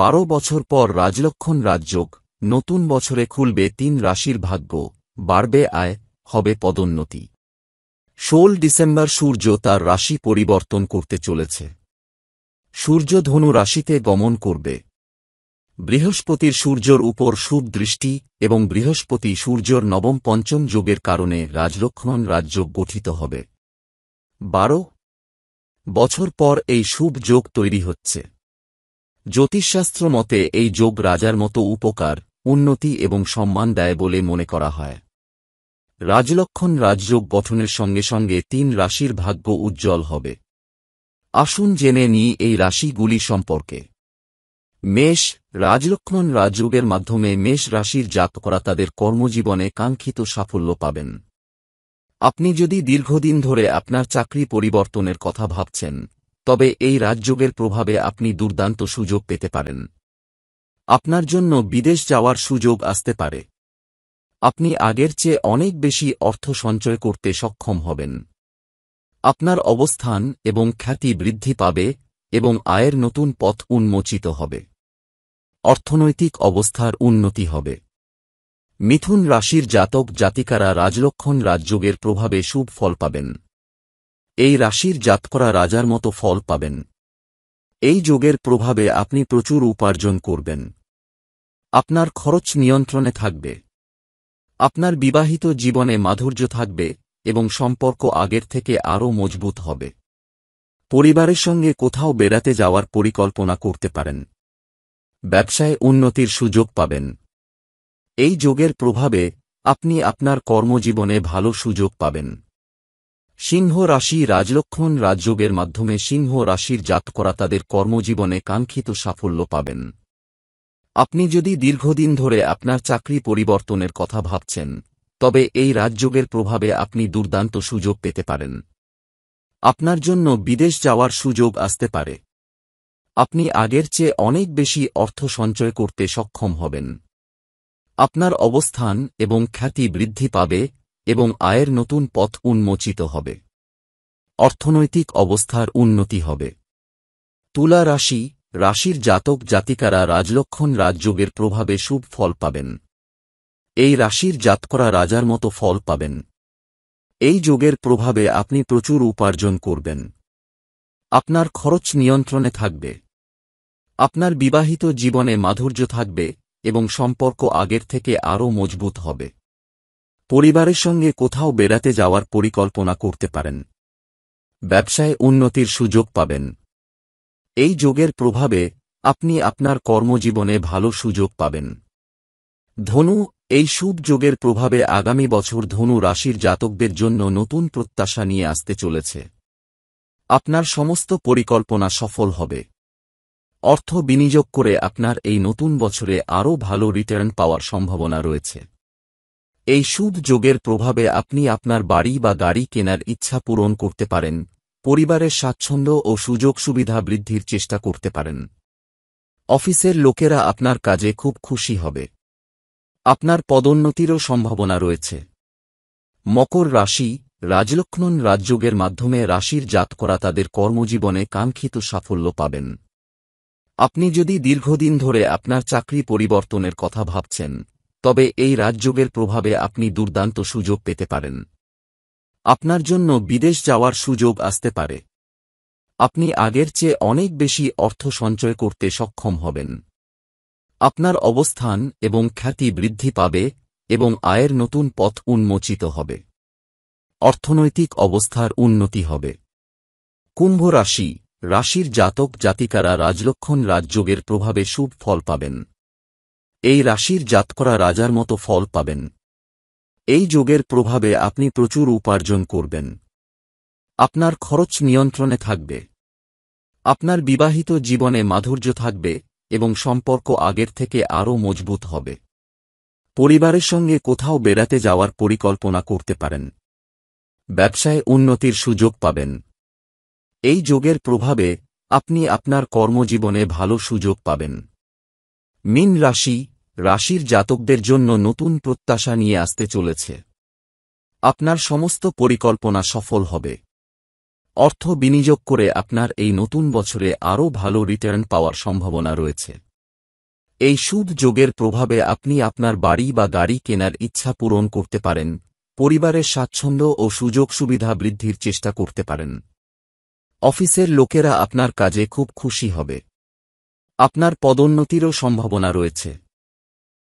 বারো বছর পর রাজলক্ষণ রাজযোগ নতুন বছরে খুলবে তিন রাশির ভাগ্য বাড়বে আয় হবে পদোন্নতি ষোল ডিসেম্বর সূর্য তার রাশি পরিবর্তন করতে চলেছে সূর্য ধনু রাশিতে গমন করবে বৃহস্পতির সূর্যর উপর শুভ দৃষ্টি এবং বৃহস্পতি সূর্যর নবম পঞ্চম যোগের কারণে রাজলক্ষণ রাজ্য গঠিত হবে বারো বছর পর এই শুভ যোগ তৈরি হচ্ছে জ্যোতিষশাস্ত্র মতে এই যোগ রাজার মতো উপকার উন্নতি এবং সম্মান দেয় বলে মনে করা হয় রাজলক্ষণ রাজযোগ গঠনের সঙ্গে সঙ্গে তিন রাশির ভাগ্য উজ্জ্বল হবে আসুন জেনে নিই এই রাশিগুলি সম্পর্কে মেষ রাজলক্ষণ রাজযোগের মাধ্যমে মেষ রাশির জাতকরা তাদের কর্মজীবনে কাঙ্ক্ষিত সাফল্য পাবেন আপনি যদি দীর্ঘদিন ধরে আপনার চাকরি পরিবর্তনের কথা ভাবছেন তবে এই রাজযোগের প্রভাবে আপনি দুর্দান্ত সুযোগ পেতে পারেন আপনার জন্য বিদেশ যাওয়ার সুযোগ আসতে পারে আপনি আগের চেয়ে অনেক বেশি অর্থ সঞ্চয় করতে সক্ষম হবেন আপনার অবস্থান এবং খ্যাতি বৃদ্ধি পাবে এবং আয়ের নতুন পথ উন্মোচিত হবে অর্থনৈতিক অবস্থার উন্নতি হবে মিথুন রাশির জাতক জাতিকারা রাজলক্ষণ রাজযোগের প্রভাবে শুভ ফল পাবেন এই রাশির জাতকরা রাজার মতো ফল পাবেন এই যোগের প্রভাবে আপনি প্রচুর উপার্জন করবেন আপনার খরচ নিয়ন্ত্রণে থাকবে আপনার বিবাহিত জীবনে মাধুর্য থাকবে এবং সম্পর্ক আগের থেকে আরও মজবুত হবে পরিবারের সঙ্গে কোথাও বেড়াতে যাওয়ার পরিকল্পনা করতে পারেন ব্যবসায় উন্নতির সুযোগ পাবেন এই যোগের প্রভাবে আপনি আপনার কর্মজীবনে ভালো সুযোগ পাবেন সিংহ রাশি রাজলক্ষণ রাজযোগের মাধ্যমে সিংহ রাশির জাতকরা তাদের কর্মজীবনে কাঙ্ক্ষিত সাফল্য পাবেন আপনি যদি দীর্ঘদিন ধরে আপনার চাকরি পরিবর্তনের কথা ভাবছেন তবে এই রাজযোগের প্রভাবে আপনি দুর্দান্ত সুযোগ পেতে পারেন আপনার জন্য বিদেশ যাওয়ার সুযোগ আসতে পারে আপনি আগের চেয়ে অনেক বেশি অর্থ সঞ্চয় করতে সক্ষম হবেন আপনার অবস্থান এবং খ্যাতি বৃদ্ধি পাবে এবং আয়ের নতুন পথ উন্মোচিত হবে অর্থনৈতিক অবস্থার উন্নতি হবে তুলা রাশি রাশির জাতক জাতিকারা রাজলক্ষণ রাজযোগের প্রভাবে শুভ ফল পাবেন এই রাশির জাতকরা রাজার মতো ফল পাবেন এই যোগের প্রভাবে আপনি প্রচুর উপার্জন করবেন আপনার খরচ নিয়ন্ত্রণে থাকবে আপনার বিবাহিত জীবনে মাধুর্য থাকবে এবং সম্পর্ক আগের থেকে আরও মজবুত হবে পরিবারের সঙ্গে কোথাও বেড়াতে যাওয়ার পরিকল্পনা করতে পারেন ব্যবসায় উন্নতির সুযোগ পাবেন এই যোগের প্রভাবে আপনি আপনার কর্মজীবনে ভালো সুযোগ পাবেন ধনু এই শুভ যোগের প্রভাবে আগামী বছর ধনু রাশির জাতকদের জন্য নতুন প্রত্যাশা নিয়ে আসতে চলেছে আপনার সমস্ত পরিকল্পনা সফল হবে অর্থ বিনিয়োগ করে আপনার এই নতুন বছরে আরও ভালো রিটার্ন পাওয়ার সম্ভাবনা রয়েছে এই সুদ যোগের প্রভাবে আপনি আপনার বাড়ি বা গাড়ি কেনার ইচ্ছা পূরণ করতে পারেন পরিবারের স্বাচ্ছন্দ্য ও সুযোগ সুবিধা বৃদ্ধির চেষ্টা করতে পারেন অফিসের লোকেরা আপনার কাজে খুব খুশি হবে আপনার পদোন্নতিরও সম্ভাবনা রয়েছে মকর রাশি রাজলক্ষ্মণ রাজযোগের মাধ্যমে রাশির জাত করা তাদের কর্মজীবনে কাঙ্ক্ষিত সাফল্য পাবেন আপনি যদি দীর্ঘদিন ধরে আপনার চাকরি পরিবর্তনের কথা ভাবছেন তবে এই রাজযোগের প্রভাবে আপনি দুর্দান্ত সুযোগ পেতে পারেন আপনার জন্য বিদেশ যাওয়ার সুযোগ আসতে পারে আপনি আগের চেয়ে অনেক বেশি অর্থ সঞ্চয় করতে সক্ষম হবেন আপনার অবস্থান এবং খ্যাতি বৃদ্ধি পাবে এবং আয়ের নতুন পথ উন্মোচিত হবে অর্থনৈতিক অবস্থার উন্নতি হবে কুম্ভ রাশি রাশির জাতক জাতিকারা রাজলক্ষণ রাজযোগের প্রভাবে শুভ ফল পাবেন এই রাশির জাতকরা রাজার মতো ফল পাবেন এই যোগের প্রভাবে আপনি প্রচুর উপার্জন করবেন আপনার খরচ নিয়ন্ত্রণে থাকবে আপনার বিবাহিত জীবনে মাধুর্য থাকবে এবং সম্পর্ক আগের থেকে আরও মজবুত হবে পরিবারের সঙ্গে কোথাও বেড়াতে যাওয়ার পরিকল্পনা করতে পারেন ব্যবসায় উন্নতির সুযোগ পাবেন এই যোগের প্রভাবে আপনি আপনার কর্মজীবনে ভালো সুযোগ পাবেন মিন রাশি রাশির জাতকদের জন্য নতুন প্রত্যাশা নিয়ে আসতে চলেছে আপনার সমস্ত পরিকল্পনা সফল হবে অর্থ বিনিয়োগ করে আপনার এই নতুন বছরে আরও ভালো রিটার্ন পাওয়ার সম্ভাবনা রয়েছে এই সুদ যোগের প্রভাবে আপনি আপনার বাড়ি বা গাড়ি কেনার ইচ্ছা পূরণ করতে পারেন পরিবারের স্বাচ্ছন্দ্য ও সুযোগ সুবিধা বৃদ্ধির চেষ্টা করতে পারেন অফিসের লোকেরা আপনার কাজে খুব খুশি হবে আপনার পদোন্নতিরও সম্ভাবনা রয়েছে